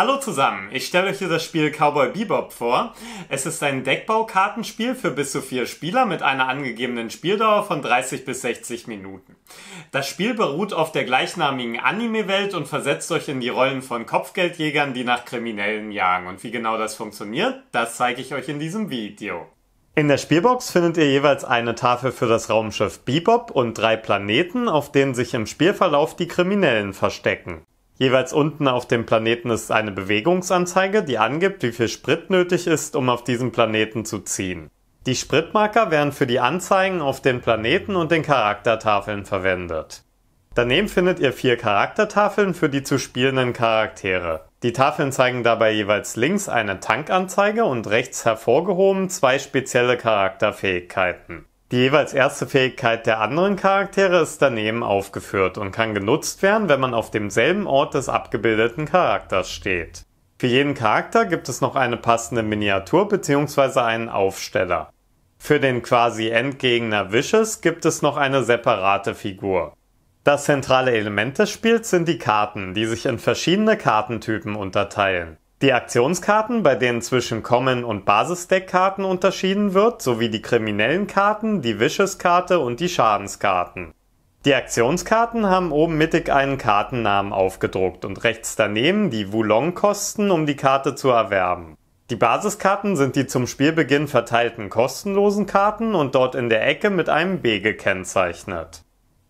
Hallo zusammen, ich stelle euch hier das Spiel Cowboy Bebop vor. Es ist ein Deckbaukartenspiel für bis zu vier Spieler mit einer angegebenen Spieldauer von 30 bis 60 Minuten. Das Spiel beruht auf der gleichnamigen Anime-Welt und versetzt euch in die Rollen von Kopfgeldjägern, die nach Kriminellen jagen. Und wie genau das funktioniert, das zeige ich euch in diesem Video. In der Spielbox findet ihr jeweils eine Tafel für das Raumschiff Bebop und drei Planeten, auf denen sich im Spielverlauf die Kriminellen verstecken. Jeweils unten auf dem Planeten ist eine Bewegungsanzeige, die angibt, wie viel Sprit nötig ist, um auf diesem Planeten zu ziehen. Die Spritmarker werden für die Anzeigen auf den Planeten und den Charaktertafeln verwendet. Daneben findet ihr vier Charaktertafeln für die zu spielenden Charaktere. Die Tafeln zeigen dabei jeweils links eine Tankanzeige und rechts hervorgehoben zwei spezielle Charakterfähigkeiten. Die jeweils erste Fähigkeit der anderen Charaktere ist daneben aufgeführt und kann genutzt werden, wenn man auf demselben Ort des abgebildeten Charakters steht. Für jeden Charakter gibt es noch eine passende Miniatur bzw. einen Aufsteller. Für den quasi Endgegner Wishes gibt es noch eine separate Figur. Das zentrale Element des Spiels sind die Karten, die sich in verschiedene Kartentypen unterteilen. Die Aktionskarten, bei denen zwischen Common- und Basisdeckkarten unterschieden wird, sowie die kriminellen Karten, die Wishes-Karte und die Schadenskarten. Die Aktionskarten haben oben mittig einen Kartennamen aufgedruckt und rechts daneben die Wulong-Kosten, um die Karte zu erwerben. Die Basiskarten sind die zum Spielbeginn verteilten kostenlosen Karten und dort in der Ecke mit einem B gekennzeichnet.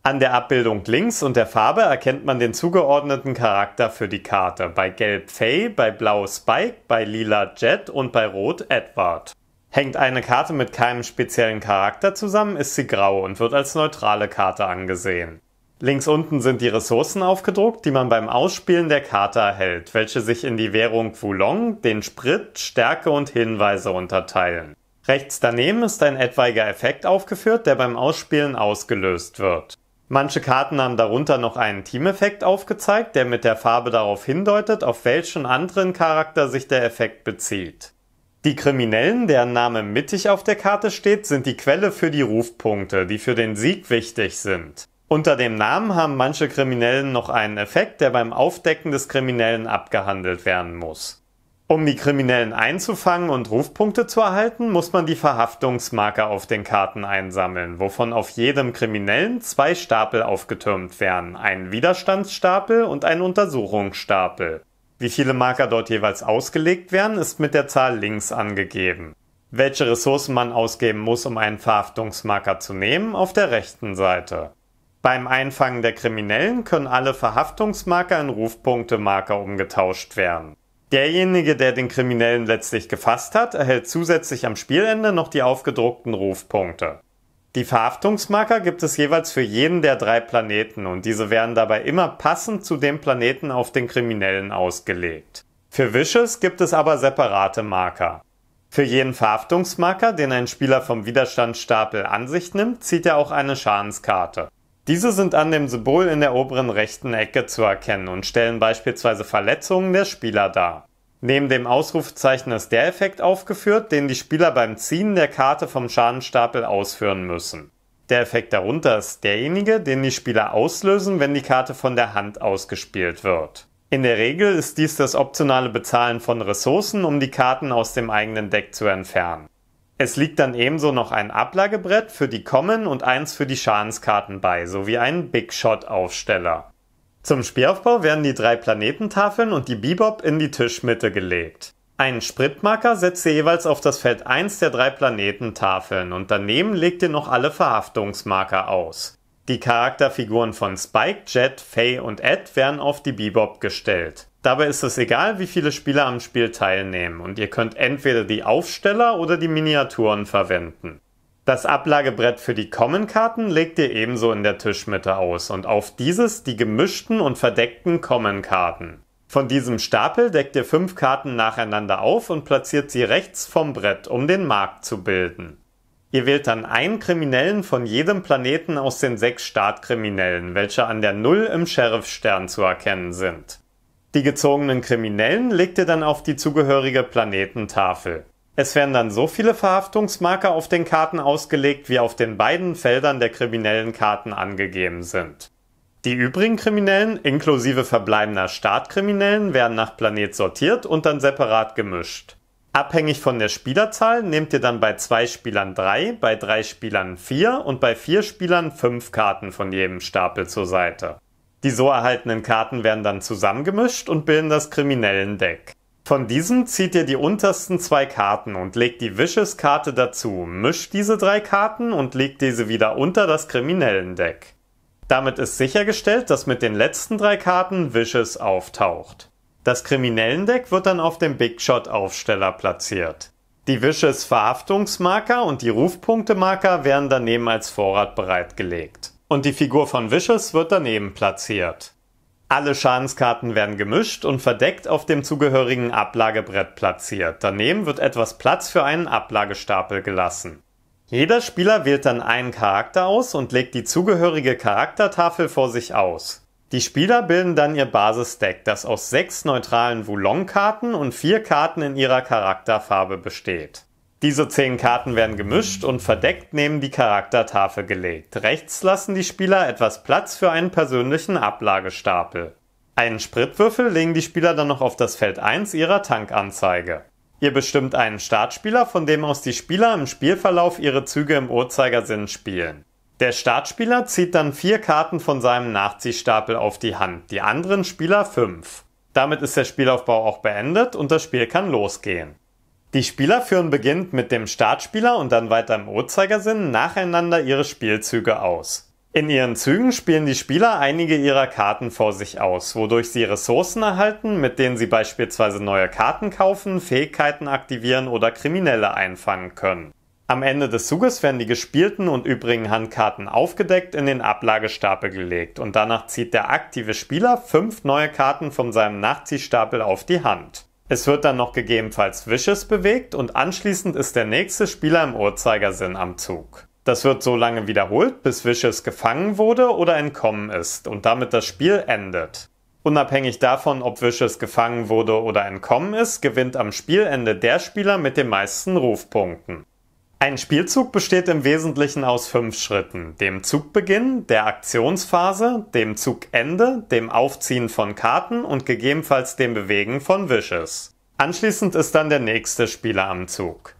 An der Abbildung links und der Farbe erkennt man den zugeordneten Charakter für die Karte. Bei Gelb Fay, bei Blau Spike, bei Lila Jet und bei Rot Edward. Hängt eine Karte mit keinem speziellen Charakter zusammen, ist sie grau und wird als neutrale Karte angesehen. Links unten sind die Ressourcen aufgedruckt, die man beim Ausspielen der Karte erhält, welche sich in die Währung Wulong, den Sprit, Stärke und Hinweise unterteilen. Rechts daneben ist ein etwaiger Effekt aufgeführt, der beim Ausspielen ausgelöst wird. Manche Karten haben darunter noch einen Teameffekt aufgezeigt, der mit der Farbe darauf hindeutet, auf welchen anderen Charakter sich der Effekt bezieht. Die Kriminellen, deren Name mittig auf der Karte steht, sind die Quelle für die Rufpunkte, die für den Sieg wichtig sind. Unter dem Namen haben manche Kriminellen noch einen Effekt, der beim Aufdecken des Kriminellen abgehandelt werden muss. Um die Kriminellen einzufangen und Rufpunkte zu erhalten, muss man die Verhaftungsmarker auf den Karten einsammeln, wovon auf jedem Kriminellen zwei Stapel aufgetürmt werden, ein Widerstandsstapel und ein Untersuchungsstapel. Wie viele Marker dort jeweils ausgelegt werden, ist mit der Zahl links angegeben. Welche Ressourcen man ausgeben muss, um einen Verhaftungsmarker zu nehmen, auf der rechten Seite. Beim Einfangen der Kriminellen können alle Verhaftungsmarker in Rufpunktemarker umgetauscht werden. Derjenige, der den Kriminellen letztlich gefasst hat, erhält zusätzlich am Spielende noch die aufgedruckten Rufpunkte. Die Verhaftungsmarker gibt es jeweils für jeden der drei Planeten und diese werden dabei immer passend zu dem Planeten auf den Kriminellen ausgelegt. Für Wishes gibt es aber separate Marker. Für jeden Verhaftungsmarker, den ein Spieler vom Widerstandsstapel an sich nimmt, zieht er auch eine Schadenskarte. Diese sind an dem Symbol in der oberen rechten Ecke zu erkennen und stellen beispielsweise Verletzungen der Spieler dar. Neben dem Ausrufezeichen ist der Effekt aufgeführt, den die Spieler beim Ziehen der Karte vom Schadenstapel ausführen müssen. Der Effekt darunter ist derjenige, den die Spieler auslösen, wenn die Karte von der Hand ausgespielt wird. In der Regel ist dies das optionale Bezahlen von Ressourcen, um die Karten aus dem eigenen Deck zu entfernen. Es liegt dann ebenso noch ein Ablagebrett für die Common und eins für die Schadenskarten bei, sowie ein Big Shot Aufsteller. Zum Spielaufbau werden die drei Planetentafeln und die Bebop in die Tischmitte gelegt. Einen Spritmarker setzt ihr jeweils auf das Feld 1 der drei Planetentafeln und daneben legt ihr noch alle Verhaftungsmarker aus. Die Charakterfiguren von Spike, Jet, Faye und Ed werden auf die Bebop gestellt. Dabei ist es egal, wie viele Spieler am Spiel teilnehmen und ihr könnt entweder die Aufsteller oder die Miniaturen verwenden. Das Ablagebrett für die Common-Karten legt ihr ebenso in der Tischmitte aus und auf dieses die gemischten und verdeckten Common-Karten. Von diesem Stapel deckt ihr fünf Karten nacheinander auf und platziert sie rechts vom Brett, um den Markt zu bilden. Ihr wählt dann einen Kriminellen von jedem Planeten aus den sechs Startkriminellen, welche an der Null im Sheriff-Stern zu erkennen sind. Die gezogenen Kriminellen legt ihr dann auf die zugehörige Planetentafel. Es werden dann so viele Verhaftungsmarker auf den Karten ausgelegt, wie auf den beiden Feldern der kriminellen Karten angegeben sind. Die übrigen Kriminellen, inklusive verbleibender Startkriminellen, werden nach Planet sortiert und dann separat gemischt. Abhängig von der Spielerzahl nehmt ihr dann bei zwei Spielern drei, bei drei Spielern vier und bei vier Spielern fünf Karten von jedem Stapel zur Seite. Die so erhaltenen Karten werden dann zusammengemischt und bilden das Kriminellen-Deck. Von diesem zieht ihr die untersten zwei Karten und legt die vicious karte dazu, mischt diese drei Karten und legt diese wieder unter das Kriminellen-Deck. Damit ist sichergestellt, dass mit den letzten drei Karten Vicious auftaucht. Das Kriminellen-Deck wird dann auf dem Big Shot-Aufsteller platziert. Die Vicious Verhaftungsmarker und die Rufpunktemarker werden daneben als Vorrat bereitgelegt und die Figur von Vicious wird daneben platziert. Alle Schadenskarten werden gemischt und verdeckt auf dem zugehörigen Ablagebrett platziert. Daneben wird etwas Platz für einen Ablagestapel gelassen. Jeder Spieler wählt dann einen Charakter aus und legt die zugehörige Charaktertafel vor sich aus. Die Spieler bilden dann ihr Basisdeck, das aus sechs neutralen wulong karten und vier Karten in ihrer Charakterfarbe besteht. Diese zehn Karten werden gemischt und verdeckt neben die Charaktertafel gelegt. Rechts lassen die Spieler etwas Platz für einen persönlichen Ablagestapel. Einen Spritwürfel legen die Spieler dann noch auf das Feld 1 ihrer Tankanzeige. Ihr bestimmt einen Startspieler, von dem aus die Spieler im Spielverlauf ihre Züge im Uhrzeigersinn spielen. Der Startspieler zieht dann vier Karten von seinem Nachziehstapel auf die Hand, die anderen Spieler fünf. Damit ist der Spielaufbau auch beendet und das Spiel kann losgehen. Die Spieler führen beginnend mit dem Startspieler und dann weiter im Uhrzeigersinn nacheinander ihre Spielzüge aus. In ihren Zügen spielen die Spieler einige ihrer Karten vor sich aus, wodurch sie Ressourcen erhalten, mit denen sie beispielsweise neue Karten kaufen, Fähigkeiten aktivieren oder Kriminelle einfangen können. Am Ende des Zuges werden die gespielten und übrigen Handkarten aufgedeckt in den Ablagestapel gelegt und danach zieht der aktive Spieler fünf neue Karten von seinem Nachziehstapel auf die Hand. Es wird dann noch gegebenenfalls Wishes bewegt und anschließend ist der nächste Spieler im Uhrzeigersinn am Zug. Das wird so lange wiederholt, bis Wishes gefangen wurde oder entkommen ist und damit das Spiel endet. Unabhängig davon, ob Wishes gefangen wurde oder entkommen ist, gewinnt am Spielende der Spieler mit den meisten Rufpunkten. Ein Spielzug besteht im Wesentlichen aus fünf Schritten. Dem Zugbeginn, der Aktionsphase, dem Zugende, dem Aufziehen von Karten und gegebenenfalls dem Bewegen von Wishes. Anschließend ist dann der nächste Spieler am Zug.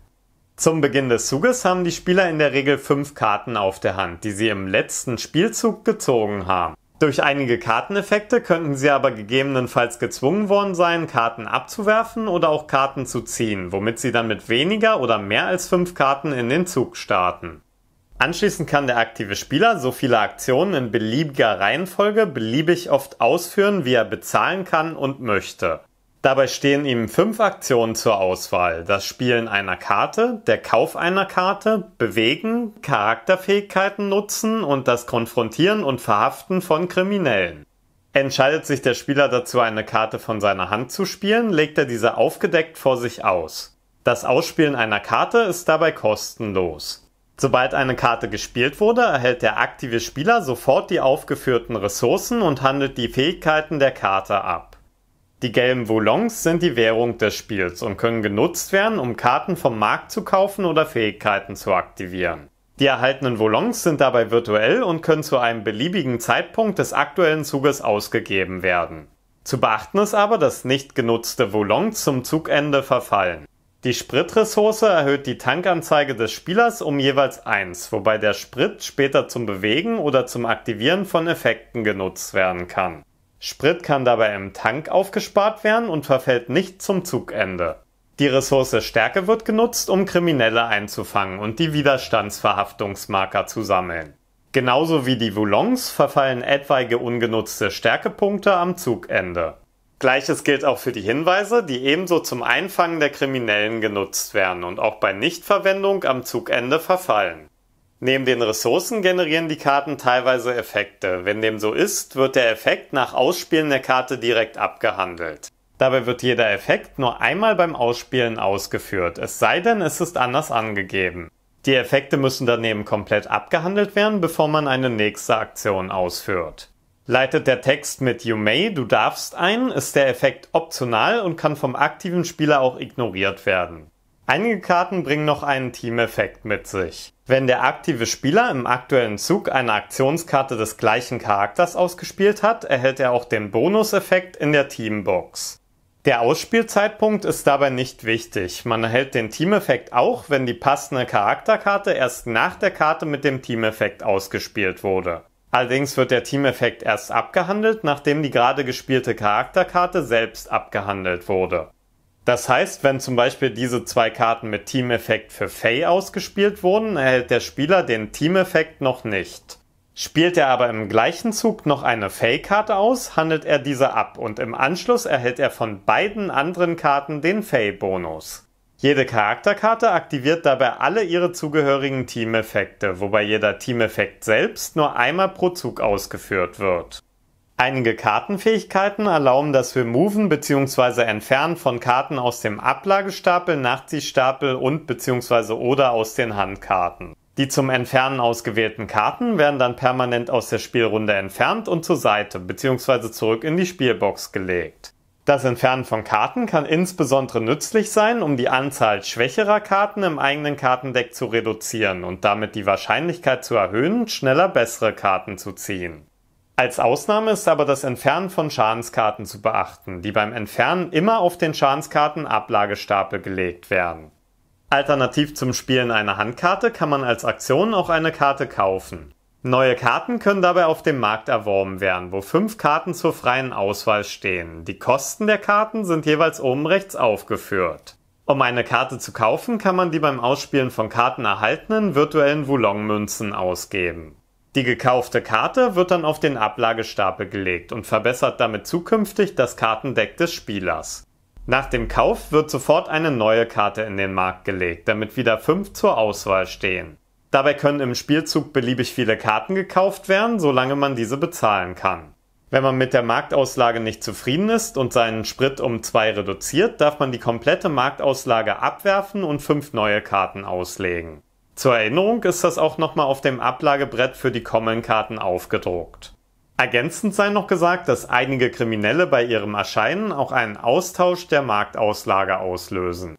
Zum Beginn des Zuges haben die Spieler in der Regel fünf Karten auf der Hand, die sie im letzten Spielzug gezogen haben. Durch einige Karteneffekte könnten sie aber gegebenenfalls gezwungen worden sein, Karten abzuwerfen oder auch Karten zu ziehen, womit sie dann mit weniger oder mehr als fünf Karten in den Zug starten. Anschließend kann der aktive Spieler so viele Aktionen in beliebiger Reihenfolge beliebig oft ausführen, wie er bezahlen kann und möchte. Dabei stehen ihm fünf Aktionen zur Auswahl. Das Spielen einer Karte, der Kauf einer Karte, Bewegen, Charakterfähigkeiten nutzen und das Konfrontieren und Verhaften von Kriminellen. Entscheidet sich der Spieler dazu, eine Karte von seiner Hand zu spielen, legt er diese aufgedeckt vor sich aus. Das Ausspielen einer Karte ist dabei kostenlos. Sobald eine Karte gespielt wurde, erhält der aktive Spieler sofort die aufgeführten Ressourcen und handelt die Fähigkeiten der Karte ab. Die gelben Volants sind die Währung des Spiels und können genutzt werden, um Karten vom Markt zu kaufen oder Fähigkeiten zu aktivieren. Die erhaltenen Volants sind dabei virtuell und können zu einem beliebigen Zeitpunkt des aktuellen Zuges ausgegeben werden. Zu beachten ist aber, dass nicht genutzte Volants zum Zugende verfallen. Die Spritressource erhöht die Tankanzeige des Spielers um jeweils 1, wobei der Sprit später zum Bewegen oder zum Aktivieren von Effekten genutzt werden kann. Sprit kann dabei im Tank aufgespart werden und verfällt nicht zum Zugende. Die Ressource Stärke wird genutzt, um Kriminelle einzufangen und die Widerstandsverhaftungsmarker zu sammeln. Genauso wie die Voulons verfallen etwaige ungenutzte Stärkepunkte am Zugende. Gleiches gilt auch für die Hinweise, die ebenso zum Einfangen der Kriminellen genutzt werden und auch bei Nichtverwendung am Zugende verfallen. Neben den Ressourcen generieren die Karten teilweise Effekte. Wenn dem so ist, wird der Effekt nach Ausspielen der Karte direkt abgehandelt. Dabei wird jeder Effekt nur einmal beim Ausspielen ausgeführt, es sei denn, es ist anders angegeben. Die Effekte müssen daneben komplett abgehandelt werden, bevor man eine nächste Aktion ausführt. Leitet der Text mit You may, du darfst ein, ist der Effekt optional und kann vom aktiven Spieler auch ignoriert werden. Einige Karten bringen noch einen Teameffekt mit sich. Wenn der aktive Spieler im aktuellen Zug eine Aktionskarte des gleichen Charakters ausgespielt hat, erhält er auch den Bonuseffekt in der Teambox. Der Ausspielzeitpunkt ist dabei nicht wichtig. Man erhält den Teameffekt auch, wenn die passende Charakterkarte erst nach der Karte mit dem Teameffekt ausgespielt wurde. Allerdings wird der Teameffekt erst abgehandelt, nachdem die gerade gespielte Charakterkarte selbst abgehandelt wurde. Das heißt, wenn zum Beispiel diese zwei Karten mit Teameffekt für Fay ausgespielt wurden, erhält der Spieler den Teameffekt noch nicht. Spielt er aber im gleichen Zug noch eine fay karte aus, handelt er diese ab und im Anschluss erhält er von beiden anderen Karten den fay bonus Jede Charakterkarte aktiviert dabei alle ihre zugehörigen Teameffekte, wobei jeder Teameffekt selbst nur einmal pro Zug ausgeführt wird. Einige Kartenfähigkeiten erlauben das Removen bzw. Entfernen von Karten aus dem Ablagestapel, Nachziehstapel und bzw. oder aus den Handkarten. Die zum Entfernen ausgewählten Karten werden dann permanent aus der Spielrunde entfernt und zur Seite bzw. zurück in die Spielbox gelegt. Das Entfernen von Karten kann insbesondere nützlich sein, um die Anzahl schwächerer Karten im eigenen Kartendeck zu reduzieren und damit die Wahrscheinlichkeit zu erhöhen, schneller bessere Karten zu ziehen. Als Ausnahme ist aber das Entfernen von Schadenskarten zu beachten, die beim Entfernen immer auf den Schadenskarten Ablagestapel gelegt werden. Alternativ zum Spielen einer Handkarte kann man als Aktion auch eine Karte kaufen. Neue Karten können dabei auf dem Markt erworben werden, wo fünf Karten zur freien Auswahl stehen. Die Kosten der Karten sind jeweils oben rechts aufgeführt. Um eine Karte zu kaufen, kann man die beim Ausspielen von Karten erhaltenen virtuellen Wulong-Münzen ausgeben. Die gekaufte Karte wird dann auf den Ablagestapel gelegt und verbessert damit zukünftig das Kartendeck des Spielers. Nach dem Kauf wird sofort eine neue Karte in den Markt gelegt, damit wieder fünf zur Auswahl stehen. Dabei können im Spielzug beliebig viele Karten gekauft werden, solange man diese bezahlen kann. Wenn man mit der Marktauslage nicht zufrieden ist und seinen Sprit um zwei reduziert, darf man die komplette Marktauslage abwerfen und fünf neue Karten auslegen. Zur Erinnerung ist das auch nochmal auf dem Ablagebrett für die Common-Karten aufgedruckt. Ergänzend sei noch gesagt, dass einige Kriminelle bei ihrem Erscheinen auch einen Austausch der Marktauslage auslösen.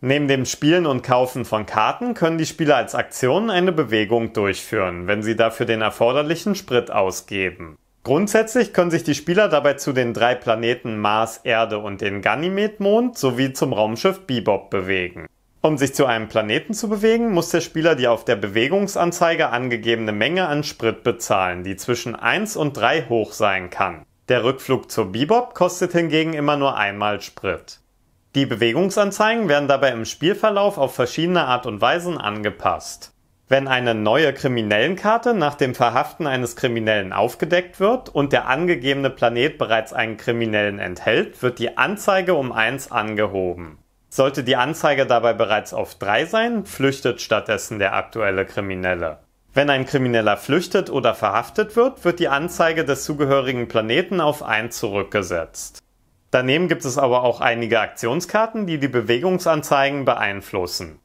Neben dem Spielen und Kaufen von Karten können die Spieler als Aktion eine Bewegung durchführen, wenn sie dafür den erforderlichen Sprit ausgeben. Grundsätzlich können sich die Spieler dabei zu den drei Planeten Mars, Erde und den Ganymed-Mond sowie zum Raumschiff Bebop bewegen. Um sich zu einem Planeten zu bewegen, muss der Spieler die auf der Bewegungsanzeige angegebene Menge an Sprit bezahlen, die zwischen 1 und 3 hoch sein kann. Der Rückflug zur Bebop kostet hingegen immer nur einmal Sprit. Die Bewegungsanzeigen werden dabei im Spielverlauf auf verschiedene Art und Weisen angepasst. Wenn eine neue Kriminellenkarte nach dem Verhaften eines Kriminellen aufgedeckt wird und der angegebene Planet bereits einen Kriminellen enthält, wird die Anzeige um 1 angehoben. Sollte die Anzeige dabei bereits auf 3 sein, flüchtet stattdessen der aktuelle Kriminelle. Wenn ein Krimineller flüchtet oder verhaftet wird, wird die Anzeige des zugehörigen Planeten auf 1 zurückgesetzt. Daneben gibt es aber auch einige Aktionskarten, die die Bewegungsanzeigen beeinflussen.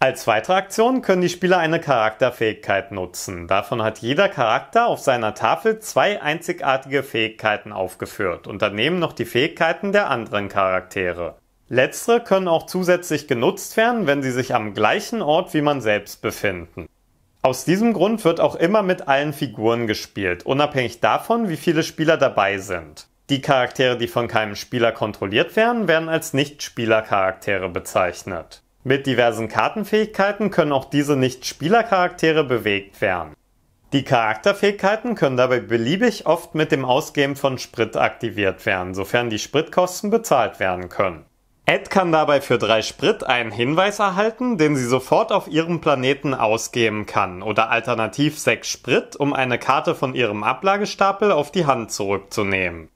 Als weitere Aktion können die Spieler eine Charakterfähigkeit nutzen. Davon hat jeder Charakter auf seiner Tafel zwei einzigartige Fähigkeiten aufgeführt und daneben noch die Fähigkeiten der anderen Charaktere. Letztere können auch zusätzlich genutzt werden, wenn sie sich am gleichen Ort wie man selbst befinden. Aus diesem Grund wird auch immer mit allen Figuren gespielt, unabhängig davon, wie viele Spieler dabei sind. Die Charaktere, die von keinem Spieler kontrolliert werden, werden als Nicht-Spieler-Charaktere bezeichnet. Mit diversen Kartenfähigkeiten können auch diese Nicht-Spieler-Charaktere bewegt werden. Die Charakterfähigkeiten können dabei beliebig oft mit dem Ausgeben von Sprit aktiviert werden, sofern die Spritkosten bezahlt werden können. Ed kann dabei für drei Sprit einen Hinweis erhalten, den sie sofort auf ihrem Planeten ausgeben kann oder alternativ sechs Sprit, um eine Karte von ihrem Ablagestapel auf die Hand zurückzunehmen.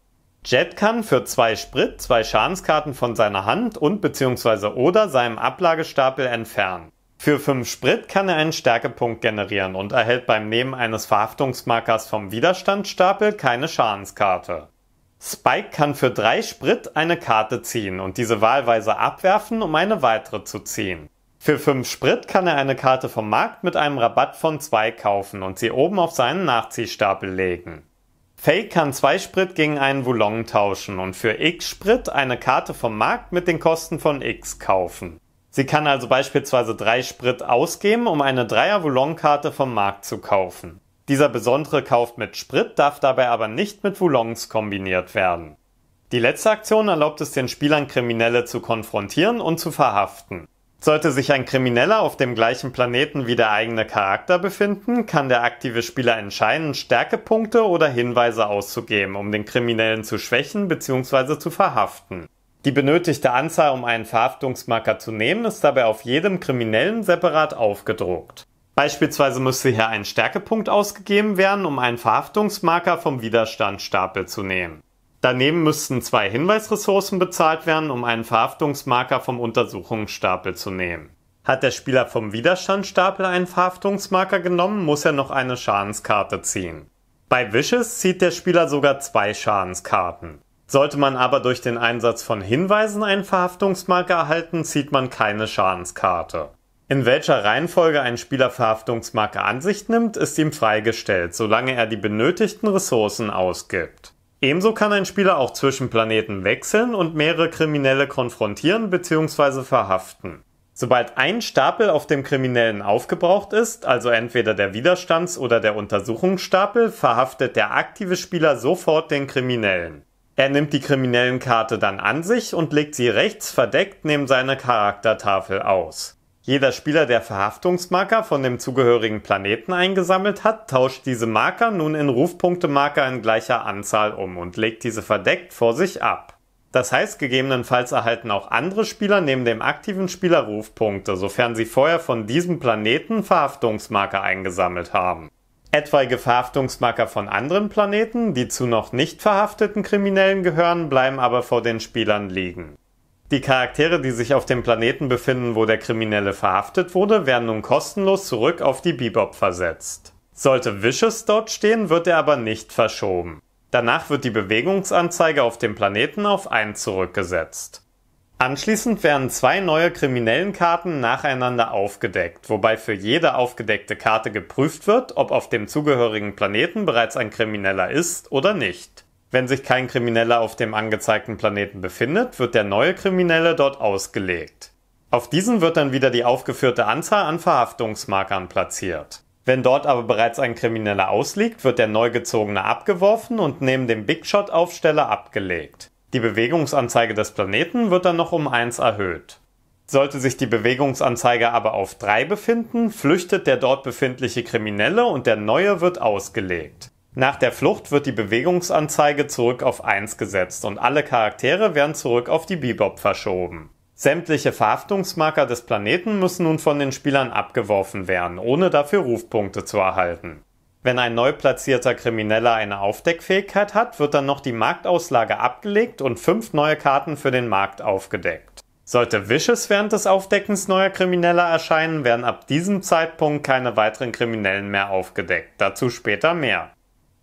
Jet kann für zwei Sprit zwei Schadenskarten von seiner Hand und bzw. oder seinem Ablagestapel entfernen. Für fünf Sprit kann er einen Stärkepunkt generieren und erhält beim Nehmen eines Verhaftungsmarkers vom Widerstandsstapel keine Schadenskarte. Spike kann für drei Sprit eine Karte ziehen und diese wahlweise abwerfen, um eine weitere zu ziehen. Für fünf Sprit kann er eine Karte vom Markt mit einem Rabatt von zwei kaufen und sie oben auf seinen Nachziehstapel legen. Faye kann zwei Sprit gegen einen Wulong tauschen und für X Sprit eine Karte vom Markt mit den Kosten von X kaufen. Sie kann also beispielsweise drei Sprit ausgeben, um eine Dreier Wulong-Karte vom Markt zu kaufen. Dieser besondere kauft mit Sprit, darf dabei aber nicht mit Voulons kombiniert werden. Die letzte Aktion erlaubt es den Spielern, Kriminelle zu konfrontieren und zu verhaften. Sollte sich ein Krimineller auf dem gleichen Planeten wie der eigene Charakter befinden, kann der aktive Spieler entscheiden, Stärkepunkte oder Hinweise auszugeben, um den Kriminellen zu schwächen bzw. zu verhaften. Die benötigte Anzahl, um einen Verhaftungsmarker zu nehmen, ist dabei auf jedem Kriminellen separat aufgedruckt. Beispielsweise müsste hier ein Stärkepunkt ausgegeben werden, um einen Verhaftungsmarker vom Widerstandsstapel zu nehmen. Daneben müssten zwei Hinweisressourcen bezahlt werden, um einen Verhaftungsmarker vom Untersuchungsstapel zu nehmen. Hat der Spieler vom Widerstandsstapel einen Verhaftungsmarker genommen, muss er noch eine Schadenskarte ziehen. Bei Wishes zieht der Spieler sogar zwei Schadenskarten. Sollte man aber durch den Einsatz von Hinweisen einen Verhaftungsmarker erhalten, zieht man keine Schadenskarte. In welcher Reihenfolge ein Spieler Verhaftungsmarke an sich nimmt, ist ihm freigestellt, solange er die benötigten Ressourcen ausgibt. Ebenso kann ein Spieler auch zwischen Planeten wechseln und mehrere Kriminelle konfrontieren bzw. verhaften. Sobald ein Stapel auf dem Kriminellen aufgebraucht ist, also entweder der Widerstands- oder der Untersuchungsstapel, verhaftet der aktive Spieler sofort den Kriminellen. Er nimmt die Kriminellenkarte dann an sich und legt sie rechts verdeckt neben seiner Charaktertafel aus. Jeder Spieler, der Verhaftungsmarker von dem zugehörigen Planeten eingesammelt hat, tauscht diese Marker nun in Rufpunktemarker in gleicher Anzahl um und legt diese verdeckt vor sich ab. Das heißt, gegebenenfalls erhalten auch andere Spieler neben dem aktiven Spieler Rufpunkte, sofern sie vorher von diesem Planeten Verhaftungsmarker eingesammelt haben. Etwaige Verhaftungsmarker von anderen Planeten, die zu noch nicht verhafteten Kriminellen gehören, bleiben aber vor den Spielern liegen. Die Charaktere, die sich auf dem Planeten befinden, wo der Kriminelle verhaftet wurde, werden nun kostenlos zurück auf die Bebop versetzt. Sollte Vicious dort stehen, wird er aber nicht verschoben. Danach wird die Bewegungsanzeige auf dem Planeten auf 1 zurückgesetzt. Anschließend werden zwei neue kriminellen Karten nacheinander aufgedeckt, wobei für jede aufgedeckte Karte geprüft wird, ob auf dem zugehörigen Planeten bereits ein Krimineller ist oder nicht. Wenn sich kein Krimineller auf dem angezeigten Planeten befindet, wird der neue Kriminelle dort ausgelegt. Auf diesen wird dann wieder die aufgeführte Anzahl an Verhaftungsmarkern platziert. Wenn dort aber bereits ein Krimineller ausliegt, wird der neu gezogene abgeworfen und neben dem Big Shot Aufsteller abgelegt. Die Bewegungsanzeige des Planeten wird dann noch um 1 erhöht. Sollte sich die Bewegungsanzeige aber auf 3 befinden, flüchtet der dort befindliche Kriminelle und der neue wird ausgelegt. Nach der Flucht wird die Bewegungsanzeige zurück auf 1 gesetzt und alle Charaktere werden zurück auf die Bebop verschoben. Sämtliche Verhaftungsmarker des Planeten müssen nun von den Spielern abgeworfen werden, ohne dafür Rufpunkte zu erhalten. Wenn ein neu platzierter Krimineller eine Aufdeckfähigkeit hat, wird dann noch die Marktauslage abgelegt und fünf neue Karten für den Markt aufgedeckt. Sollte Wishes während des Aufdeckens neuer Krimineller erscheinen, werden ab diesem Zeitpunkt keine weiteren Kriminellen mehr aufgedeckt. Dazu später mehr.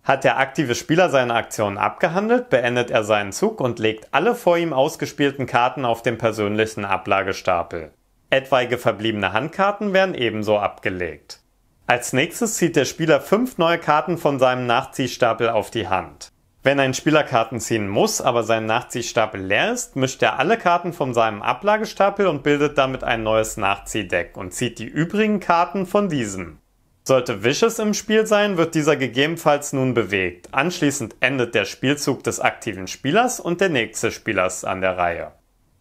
Hat der aktive Spieler seine Aktion abgehandelt, beendet er seinen Zug und legt alle vor ihm ausgespielten Karten auf den persönlichen Ablagestapel. Etwaige verbliebene Handkarten werden ebenso abgelegt. Als nächstes zieht der Spieler fünf neue Karten von seinem Nachziehstapel auf die Hand. Wenn ein Spieler Karten ziehen muss, aber sein Nachziehstapel leer ist, mischt er alle Karten von seinem Ablagestapel und bildet damit ein neues Nachziehdeck und zieht die übrigen Karten von diesem. Sollte Vicious im Spiel sein, wird dieser gegebenenfalls nun bewegt. Anschließend endet der Spielzug des aktiven Spielers und der nächste Spieler an der Reihe.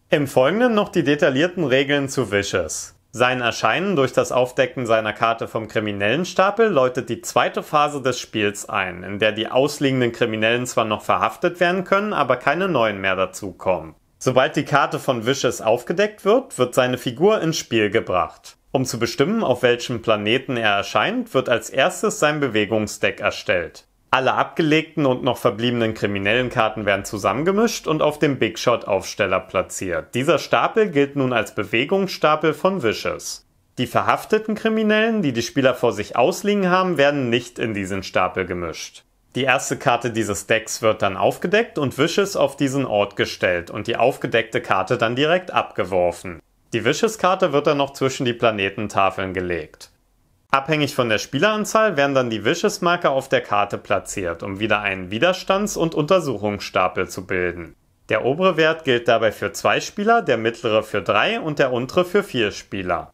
Im Folgenden noch die detaillierten Regeln zu Vicious. Sein Erscheinen durch das Aufdecken seiner Karte vom kriminellen Stapel läutet die zweite Phase des Spiels ein, in der die ausliegenden Kriminellen zwar noch verhaftet werden können, aber keine neuen mehr dazukommen. Sobald die Karte von Vicious aufgedeckt wird, wird seine Figur ins Spiel gebracht. Um zu bestimmen, auf welchem Planeten er erscheint, wird als erstes sein Bewegungsdeck erstellt. Alle abgelegten und noch verbliebenen kriminellen Karten werden zusammengemischt und auf dem Big Shot Aufsteller platziert. Dieser Stapel gilt nun als Bewegungsstapel von Wishes. Die verhafteten Kriminellen, die die Spieler vor sich ausliegen haben, werden nicht in diesen Stapel gemischt. Die erste Karte dieses Decks wird dann aufgedeckt und Wishes auf diesen Ort gestellt und die aufgedeckte Karte dann direkt abgeworfen. Die Wishes-Karte wird dann noch zwischen die Planetentafeln gelegt. Abhängig von der Spieleranzahl werden dann die Wishes-Marker auf der Karte platziert, um wieder einen Widerstands- und Untersuchungsstapel zu bilden. Der obere Wert gilt dabei für zwei Spieler, der mittlere für drei und der untere für vier Spieler.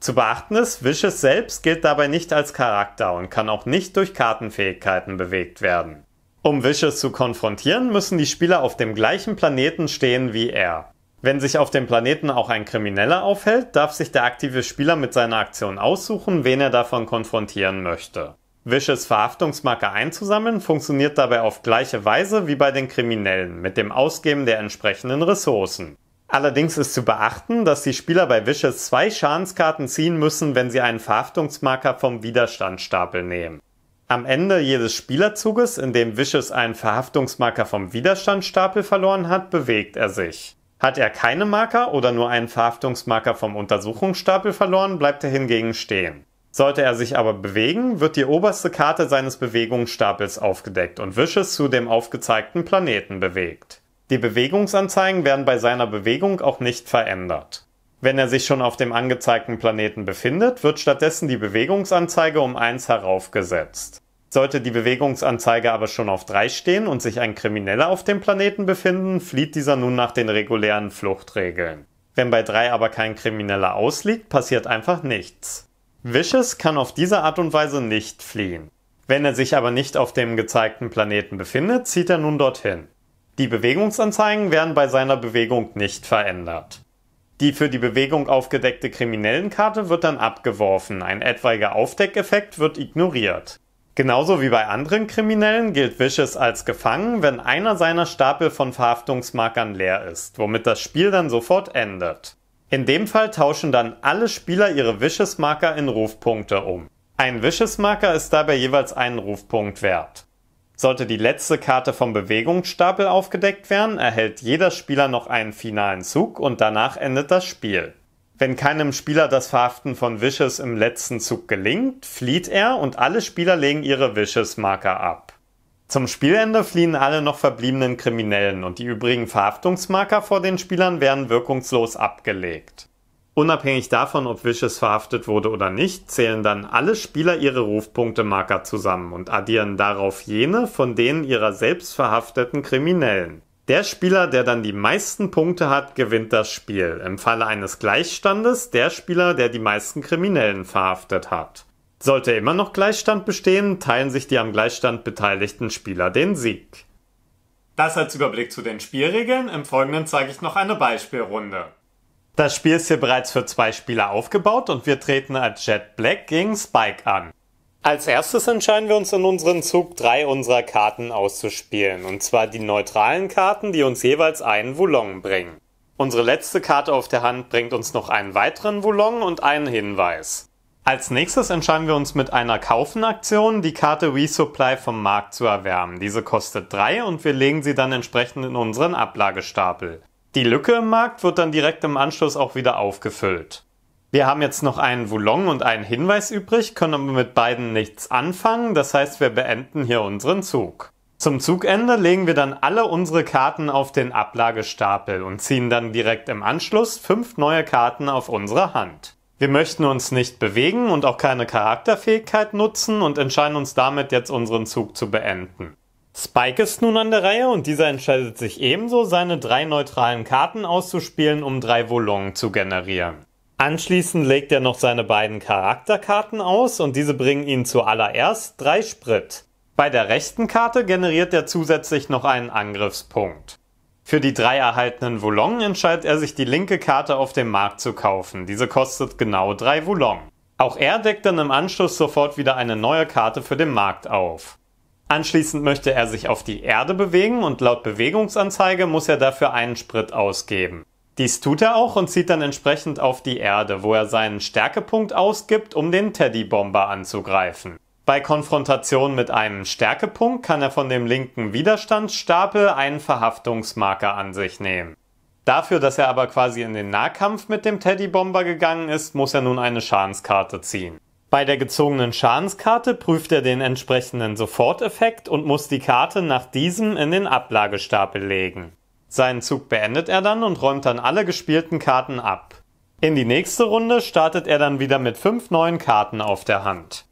Zu beachten ist, Wishes selbst gilt dabei nicht als Charakter und kann auch nicht durch Kartenfähigkeiten bewegt werden. Um Wishes zu konfrontieren, müssen die Spieler auf dem gleichen Planeten stehen wie er. Wenn sich auf dem Planeten auch ein Krimineller aufhält, darf sich der aktive Spieler mit seiner Aktion aussuchen, wen er davon konfrontieren möchte. Wishes Verhaftungsmarke einzusammeln funktioniert dabei auf gleiche Weise wie bei den Kriminellen, mit dem Ausgeben der entsprechenden Ressourcen. Allerdings ist zu beachten, dass die Spieler bei Wishes zwei Schadenskarten ziehen müssen, wenn sie einen Verhaftungsmarker vom Widerstandsstapel nehmen. Am Ende jedes Spielerzuges, in dem Wishes einen Verhaftungsmarker vom Widerstandsstapel verloren hat, bewegt er sich. Hat er keine Marker oder nur einen Verhaftungsmarker vom Untersuchungsstapel verloren, bleibt er hingegen stehen. Sollte er sich aber bewegen, wird die oberste Karte seines Bewegungsstapels aufgedeckt und Wishes zu dem aufgezeigten Planeten bewegt. Die Bewegungsanzeigen werden bei seiner Bewegung auch nicht verändert. Wenn er sich schon auf dem angezeigten Planeten befindet, wird stattdessen die Bewegungsanzeige um 1 heraufgesetzt. Sollte die Bewegungsanzeige aber schon auf 3 stehen und sich ein Krimineller auf dem Planeten befinden, flieht dieser nun nach den regulären Fluchtregeln. Wenn bei 3 aber kein Krimineller ausliegt, passiert einfach nichts. Vicious kann auf diese Art und Weise nicht fliehen. Wenn er sich aber nicht auf dem gezeigten Planeten befindet, zieht er nun dorthin. Die Bewegungsanzeigen werden bei seiner Bewegung nicht verändert. Die für die Bewegung aufgedeckte Kriminellenkarte wird dann abgeworfen, ein etwaiger Aufdeckeffekt wird ignoriert. Genauso wie bei anderen Kriminellen gilt Vicious als gefangen, wenn einer seiner Stapel von Verhaftungsmarkern leer ist, womit das Spiel dann sofort endet. In dem Fall tauschen dann alle Spieler ihre Vicious-Marker in Rufpunkte um. Ein Vicious-Marker ist dabei jeweils einen Rufpunkt wert. Sollte die letzte Karte vom Bewegungsstapel aufgedeckt werden, erhält jeder Spieler noch einen finalen Zug und danach endet das Spiel. Wenn keinem Spieler das Verhaften von Wishes im letzten Zug gelingt, flieht er und alle Spieler legen ihre Wishes-Marker ab. Zum Spielende fliehen alle noch verbliebenen Kriminellen und die übrigen Verhaftungsmarker vor den Spielern werden wirkungslos abgelegt. Unabhängig davon, ob Wishes verhaftet wurde oder nicht, zählen dann alle Spieler ihre Rufpunktemarker zusammen und addieren darauf jene von denen ihrer selbst verhafteten Kriminellen. Der Spieler, der dann die meisten Punkte hat, gewinnt das Spiel. Im Falle eines Gleichstandes der Spieler, der die meisten Kriminellen verhaftet hat. Sollte immer noch Gleichstand bestehen, teilen sich die am Gleichstand beteiligten Spieler den Sieg. Das als Überblick zu den Spielregeln. Im Folgenden zeige ich noch eine Beispielrunde. Das Spiel ist hier bereits für zwei Spieler aufgebaut und wir treten als Jet Black gegen Spike an. Als erstes entscheiden wir uns in unserem Zug, drei unserer Karten auszuspielen, und zwar die neutralen Karten, die uns jeweils einen Wulong bringen. Unsere letzte Karte auf der Hand bringt uns noch einen weiteren Wulong und einen Hinweis. Als nächstes entscheiden wir uns mit einer Kaufenaktion, die Karte Resupply vom Markt zu erwärmen. Diese kostet drei und wir legen sie dann entsprechend in unseren Ablagestapel. Die Lücke im Markt wird dann direkt im Anschluss auch wieder aufgefüllt. Wir haben jetzt noch einen Wulong und einen Hinweis übrig, können aber mit beiden nichts anfangen, das heißt wir beenden hier unseren Zug. Zum Zugende legen wir dann alle unsere Karten auf den Ablagestapel und ziehen dann direkt im Anschluss fünf neue Karten auf unsere Hand. Wir möchten uns nicht bewegen und auch keine Charakterfähigkeit nutzen und entscheiden uns damit jetzt unseren Zug zu beenden. Spike ist nun an der Reihe und dieser entscheidet sich ebenso, seine drei neutralen Karten auszuspielen, um drei Volongen zu generieren. Anschließend legt er noch seine beiden Charakterkarten aus und diese bringen ihn zuallererst drei Sprit. Bei der rechten Karte generiert er zusätzlich noch einen Angriffspunkt. Für die drei erhaltenen Voulong entscheidet er sich, die linke Karte auf dem Markt zu kaufen. Diese kostet genau drei Voulong. Auch er deckt dann im Anschluss sofort wieder eine neue Karte für den Markt auf. Anschließend möchte er sich auf die Erde bewegen und laut Bewegungsanzeige muss er dafür einen Sprit ausgeben. Dies tut er auch und zieht dann entsprechend auf die Erde, wo er seinen Stärkepunkt ausgibt, um den Teddybomber anzugreifen. Bei Konfrontation mit einem Stärkepunkt kann er von dem linken Widerstandsstapel einen Verhaftungsmarker an sich nehmen. Dafür, dass er aber quasi in den Nahkampf mit dem Teddybomber gegangen ist, muss er nun eine Schadenskarte ziehen. Bei der gezogenen Schadenskarte prüft er den entsprechenden Soforteffekt und muss die Karte nach diesem in den Ablagestapel legen. Seinen Zug beendet er dann und räumt dann alle gespielten Karten ab. In die nächste Runde startet er dann wieder mit fünf neuen Karten auf der Hand.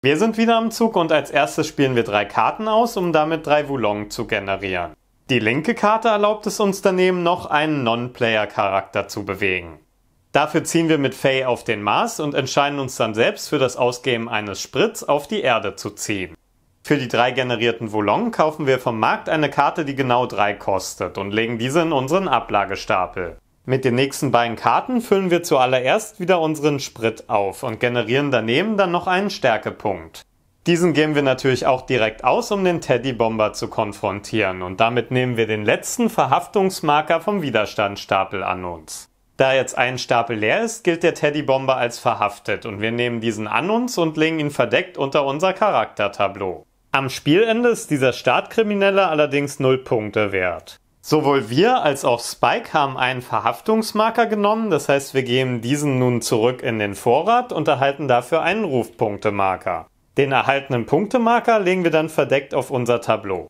Wir sind wieder am Zug und als erstes spielen wir drei Karten aus, um damit drei Wulong zu generieren. Die linke Karte erlaubt es uns daneben noch einen Non-Player-Charakter zu bewegen. Dafür ziehen wir mit Faye auf den Mars und entscheiden uns dann selbst für das Ausgeben eines Spritz auf die Erde zu ziehen. Für die drei generierten Volon kaufen wir vom Markt eine Karte, die genau drei kostet und legen diese in unseren Ablagestapel. Mit den nächsten beiden Karten füllen wir zuallererst wieder unseren Sprit auf und generieren daneben dann noch einen Stärkepunkt. Diesen geben wir natürlich auch direkt aus, um den Teddy Bomber zu konfrontieren und damit nehmen wir den letzten Verhaftungsmarker vom Widerstandsstapel an uns. Da jetzt ein Stapel leer ist, gilt der Teddy Bomber als verhaftet und wir nehmen diesen an uns und legen ihn verdeckt unter unser Charaktertableau. Am Spielende ist dieser Startkriminelle allerdings 0 Punkte wert. Sowohl wir als auch Spike haben einen Verhaftungsmarker genommen, das heißt wir geben diesen nun zurück in den Vorrat und erhalten dafür einen Rufpunktemarker. Den erhaltenen Punktemarker legen wir dann verdeckt auf unser Tableau.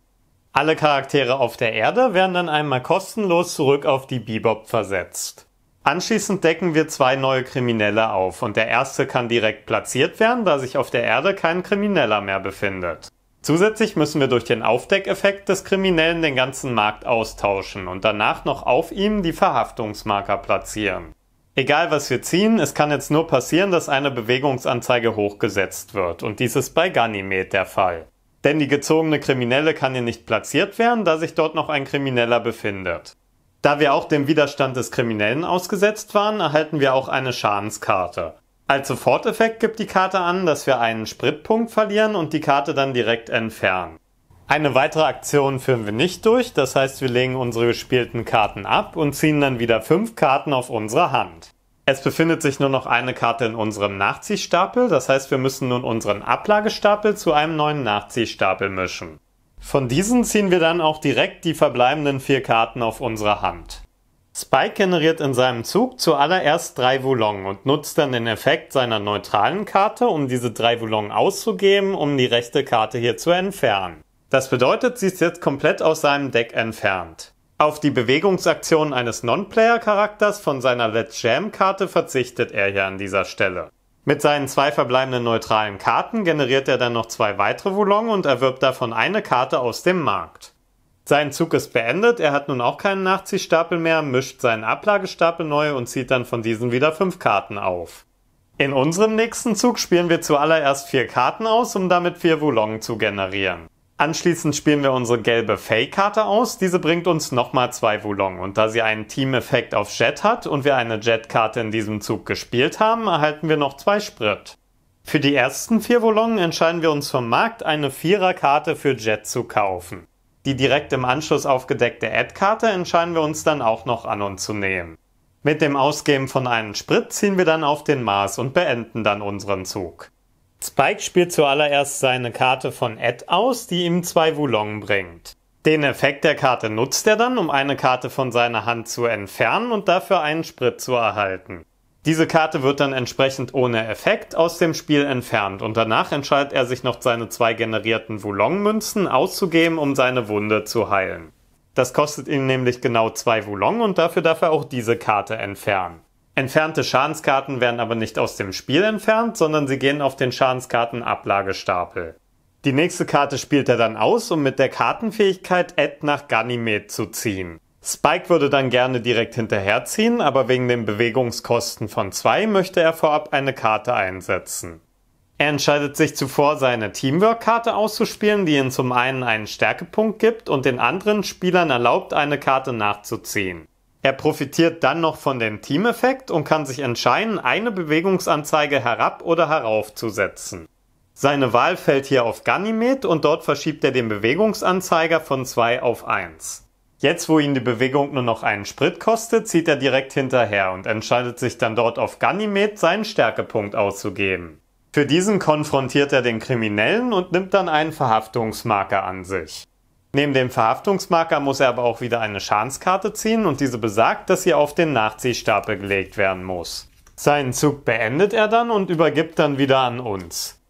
Alle Charaktere auf der Erde werden dann einmal kostenlos zurück auf die Bebop versetzt. Anschließend decken wir zwei neue Kriminelle auf und der erste kann direkt platziert werden, da sich auf der Erde kein Krimineller mehr befindet. Zusätzlich müssen wir durch den Aufdeckeffekt des Kriminellen den ganzen Markt austauschen und danach noch auf ihm die Verhaftungsmarker platzieren. Egal was wir ziehen, es kann jetzt nur passieren, dass eine Bewegungsanzeige hochgesetzt wird und dies ist bei Ganymed der Fall. Denn die gezogene Kriminelle kann hier nicht platziert werden, da sich dort noch ein Krimineller befindet. Da wir auch dem Widerstand des Kriminellen ausgesetzt waren, erhalten wir auch eine Schadenskarte. Als Sofort-Effekt gibt die Karte an, dass wir einen Spritpunkt verlieren und die Karte dann direkt entfernen. Eine weitere Aktion führen wir nicht durch, das heißt wir legen unsere gespielten Karten ab und ziehen dann wieder fünf Karten auf unsere Hand. Es befindet sich nur noch eine Karte in unserem Nachziehstapel, das heißt wir müssen nun unseren Ablagestapel zu einem neuen Nachziehstapel mischen. Von diesen ziehen wir dann auch direkt die verbleibenden vier Karten auf unsere Hand. Spike generiert in seinem Zug zuallererst drei Wulong und nutzt dann den Effekt seiner neutralen Karte, um diese drei Wulong auszugeben, um die rechte Karte hier zu entfernen. Das bedeutet, sie ist jetzt komplett aus seinem Deck entfernt. Auf die Bewegungsaktion eines Non-Player-Charakters von seiner Let's Jam-Karte verzichtet er hier an dieser Stelle. Mit seinen zwei verbleibenden neutralen Karten generiert er dann noch zwei weitere Wulong und erwirbt davon eine Karte aus dem Markt. Sein Zug ist beendet, er hat nun auch keinen Nachziehstapel mehr, mischt seinen Ablagestapel neu und zieht dann von diesen wieder fünf Karten auf. In unserem nächsten Zug spielen wir zuallererst vier Karten aus, um damit vier Wulong zu generieren. Anschließend spielen wir unsere gelbe fake karte aus, diese bringt uns nochmal zwei Wulong und da sie einen Team-Effekt auf Jet hat und wir eine Jet-Karte in diesem Zug gespielt haben, erhalten wir noch zwei Sprit. Für die ersten vier Wulong entscheiden wir uns vom Markt, eine Viererkarte für Jet zu kaufen. Die direkt im Anschluss aufgedeckte add karte entscheiden wir uns dann auch noch an und zu nehmen. Mit dem Ausgeben von einem Sprit ziehen wir dann auf den Mars und beenden dann unseren Zug. Spike spielt zuallererst seine Karte von Ed aus, die ihm zwei Wulong bringt. Den Effekt der Karte nutzt er dann, um eine Karte von seiner Hand zu entfernen und dafür einen Sprit zu erhalten. Diese Karte wird dann entsprechend ohne Effekt aus dem Spiel entfernt und danach entscheidet er sich noch seine zwei generierten Wulong-Münzen auszugeben, um seine Wunde zu heilen. Das kostet ihn nämlich genau zwei Wulong und dafür darf er auch diese Karte entfernen. Entfernte Schadenskarten werden aber nicht aus dem Spiel entfernt, sondern sie gehen auf den Schadenskarten-Ablagestapel. Die nächste Karte spielt er dann aus, um mit der Kartenfähigkeit Ed nach Ganymed zu ziehen. Spike würde dann gerne direkt hinterherziehen, aber wegen den Bewegungskosten von 2 möchte er vorab eine Karte einsetzen. Er entscheidet sich zuvor, seine Teamwork-Karte auszuspielen, die ihm zum einen einen Stärkepunkt gibt und den anderen Spielern erlaubt, eine Karte nachzuziehen. Er profitiert dann noch von dem Teameffekt und kann sich entscheiden, eine Bewegungsanzeige herab oder heraufzusetzen. Seine Wahl fällt hier auf Ganymed und dort verschiebt er den Bewegungsanzeiger von 2 auf 1. Jetzt, wo ihn die Bewegung nur noch einen Sprit kostet, zieht er direkt hinterher und entscheidet sich dann dort auf Ganymed seinen Stärkepunkt auszugeben. Für diesen konfrontiert er den Kriminellen und nimmt dann einen Verhaftungsmarker an sich. Neben dem Verhaftungsmarker muss er aber auch wieder eine Schadenskarte ziehen und diese besagt, dass sie auf den Nachziehstapel gelegt werden muss. Seinen Zug beendet er dann und übergibt dann wieder an uns.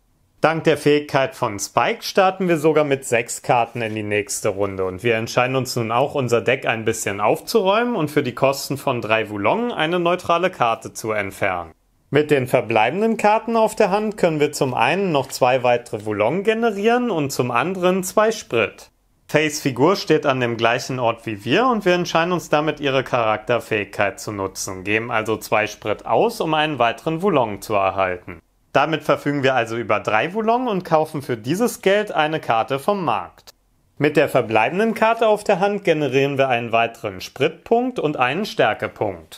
Dank der Fähigkeit von Spike starten wir sogar mit sechs Karten in die nächste Runde und wir entscheiden uns nun auch, unser Deck ein bisschen aufzuräumen und für die Kosten von drei Voulong eine neutrale Karte zu entfernen. Mit den verbleibenden Karten auf der Hand können wir zum einen noch zwei weitere Voulong generieren und zum anderen zwei Sprit. Fays Figur steht an dem gleichen Ort wie wir und wir entscheiden uns damit, ihre Charakterfähigkeit zu nutzen, geben also zwei Sprit aus, um einen weiteren Voulong zu erhalten. Damit verfügen wir also über drei Voulon und kaufen für dieses Geld eine Karte vom Markt. Mit der verbleibenden Karte auf der Hand generieren wir einen weiteren Spritpunkt und einen Stärkepunkt.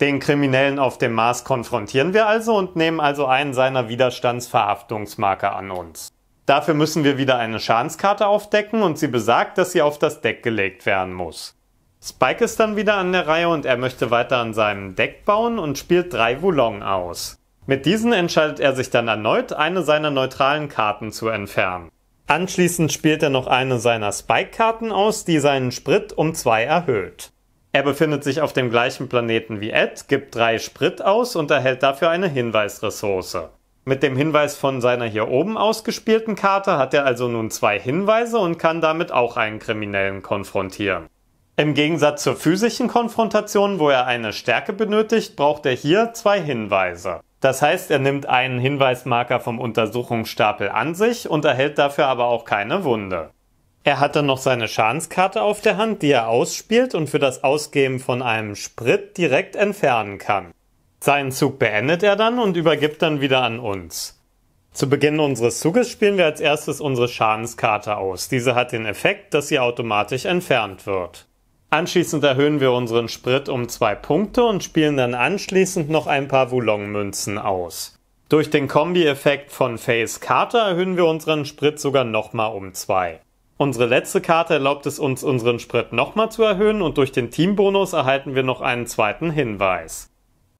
Den Kriminellen auf dem Mars konfrontieren wir also und nehmen also einen seiner Widerstandsverhaftungsmarker an uns. Dafür müssen wir wieder eine Schadenskarte aufdecken und sie besagt, dass sie auf das Deck gelegt werden muss. Spike ist dann wieder an der Reihe und er möchte weiter an seinem Deck bauen und spielt drei Wulong aus. Mit diesen entscheidet er sich dann erneut, eine seiner neutralen Karten zu entfernen. Anschließend spielt er noch eine seiner Spike-Karten aus, die seinen Sprit um zwei erhöht. Er befindet sich auf dem gleichen Planeten wie Ed, gibt drei Sprit aus und erhält dafür eine Hinweisressource. Mit dem Hinweis von seiner hier oben ausgespielten Karte hat er also nun zwei Hinweise und kann damit auch einen Kriminellen konfrontieren. Im Gegensatz zur physischen Konfrontation, wo er eine Stärke benötigt, braucht er hier zwei Hinweise. Das heißt, er nimmt einen Hinweismarker vom Untersuchungsstapel an sich und erhält dafür aber auch keine Wunde. Er hat dann noch seine Schadenskarte auf der Hand, die er ausspielt und für das Ausgeben von einem Sprit direkt entfernen kann. Seinen Zug beendet er dann und übergibt dann wieder an uns. Zu Beginn unseres Zuges spielen wir als erstes unsere Schadenskarte aus. Diese hat den Effekt, dass sie automatisch entfernt wird. Anschließend erhöhen wir unseren Sprit um zwei Punkte und spielen dann anschließend noch ein paar Wulong-Münzen aus. Durch den Kombi-Effekt von Face Karte erhöhen wir unseren Sprit sogar nochmal um zwei. Unsere letzte Karte erlaubt es uns, unseren Sprit nochmal zu erhöhen und durch den Teambonus erhalten wir noch einen zweiten Hinweis.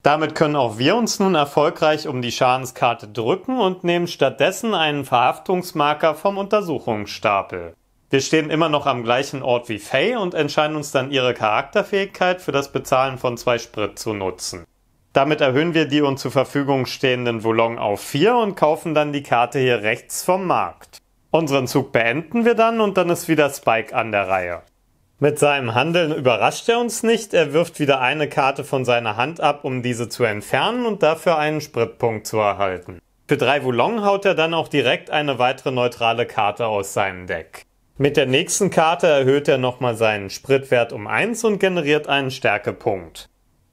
Damit können auch wir uns nun erfolgreich um die Schadenskarte drücken und nehmen stattdessen einen Verhaftungsmarker vom Untersuchungsstapel. Wir stehen immer noch am gleichen Ort wie Faye und entscheiden uns dann ihre Charakterfähigkeit für das Bezahlen von zwei Sprit zu nutzen. Damit erhöhen wir die uns zur Verfügung stehenden Volon auf 4 und kaufen dann die Karte hier rechts vom Markt. Unseren Zug beenden wir dann und dann ist wieder Spike an der Reihe. Mit seinem Handeln überrascht er uns nicht, er wirft wieder eine Karte von seiner Hand ab, um diese zu entfernen und dafür einen Spritpunkt zu erhalten. Für drei Volon haut er dann auch direkt eine weitere neutrale Karte aus seinem Deck. Mit der nächsten Karte erhöht er nochmal seinen Spritwert um 1 und generiert einen Stärkepunkt.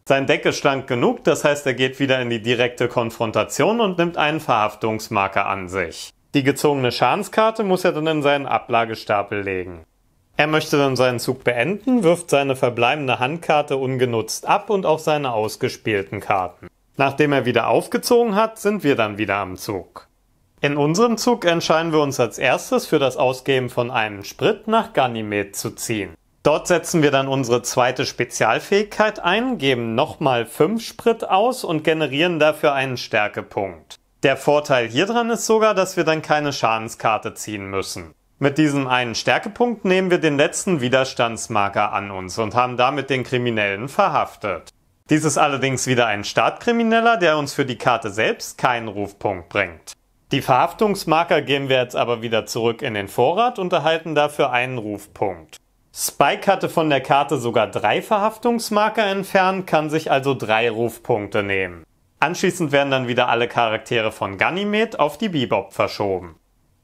Sein Deck ist schlank genug, das heißt er geht wieder in die direkte Konfrontation und nimmt einen Verhaftungsmarker an sich. Die gezogene Schadenskarte muss er dann in seinen Ablagestapel legen. Er möchte dann seinen Zug beenden, wirft seine verbleibende Handkarte ungenutzt ab und auch seine ausgespielten Karten. Nachdem er wieder aufgezogen hat, sind wir dann wieder am Zug. In unserem Zug entscheiden wir uns als erstes für das Ausgeben von einem Sprit nach Ganymed zu ziehen. Dort setzen wir dann unsere zweite Spezialfähigkeit ein, geben nochmal 5 Sprit aus und generieren dafür einen Stärkepunkt. Der Vorteil hier dran ist sogar, dass wir dann keine Schadenskarte ziehen müssen. Mit diesem einen Stärkepunkt nehmen wir den letzten Widerstandsmarker an uns und haben damit den Kriminellen verhaftet. Dies ist allerdings wieder ein Startkrimineller, der uns für die Karte selbst keinen Rufpunkt bringt. Die Verhaftungsmarker gehen wir jetzt aber wieder zurück in den Vorrat und erhalten dafür einen Rufpunkt. Spike hatte von der Karte sogar drei Verhaftungsmarker entfernt, kann sich also drei Rufpunkte nehmen. Anschließend werden dann wieder alle Charaktere von Ganymed auf die Bebop verschoben.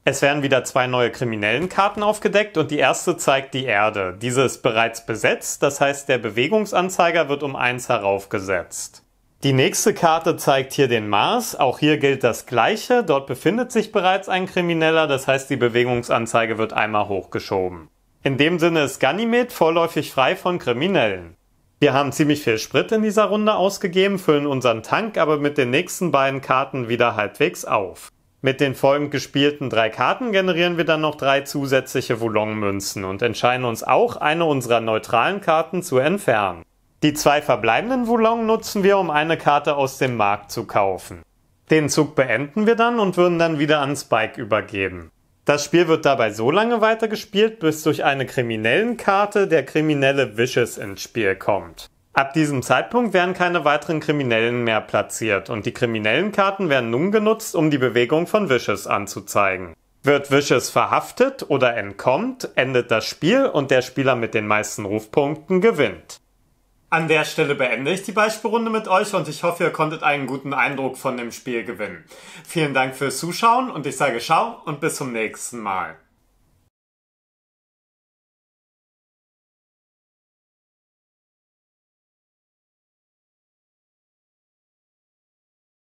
Es werden wieder zwei neue kriminellen Karten aufgedeckt und die erste zeigt die Erde. Diese ist bereits besetzt, das heißt der Bewegungsanzeiger wird um eins heraufgesetzt. Die nächste Karte zeigt hier den Mars. Auch hier gilt das Gleiche. Dort befindet sich bereits ein Krimineller. Das heißt, die Bewegungsanzeige wird einmal hochgeschoben. In dem Sinne ist Ganymed vorläufig frei von Kriminellen. Wir haben ziemlich viel Sprit in dieser Runde ausgegeben, füllen unseren Tank aber mit den nächsten beiden Karten wieder halbwegs auf. Mit den folgend gespielten drei Karten generieren wir dann noch drei zusätzliche Voulon-Münzen und entscheiden uns auch, eine unserer neutralen Karten zu entfernen. Die zwei verbleibenden Wulong nutzen wir, um eine Karte aus dem Markt zu kaufen. Den Zug beenden wir dann und würden dann wieder an Spike übergeben. Das Spiel wird dabei so lange weitergespielt, bis durch eine kriminellen Karte der kriminelle Wishes ins Spiel kommt. Ab diesem Zeitpunkt werden keine weiteren Kriminellen mehr platziert und die kriminellen Karten werden nun genutzt, um die Bewegung von Wishes anzuzeigen. Wird Wishes verhaftet oder entkommt, endet das Spiel und der Spieler mit den meisten Rufpunkten gewinnt. An der Stelle beende ich die Beispielrunde mit euch und ich hoffe, ihr konntet einen guten Eindruck von dem Spiel gewinnen. Vielen Dank fürs Zuschauen und ich sage ciao und bis zum nächsten Mal.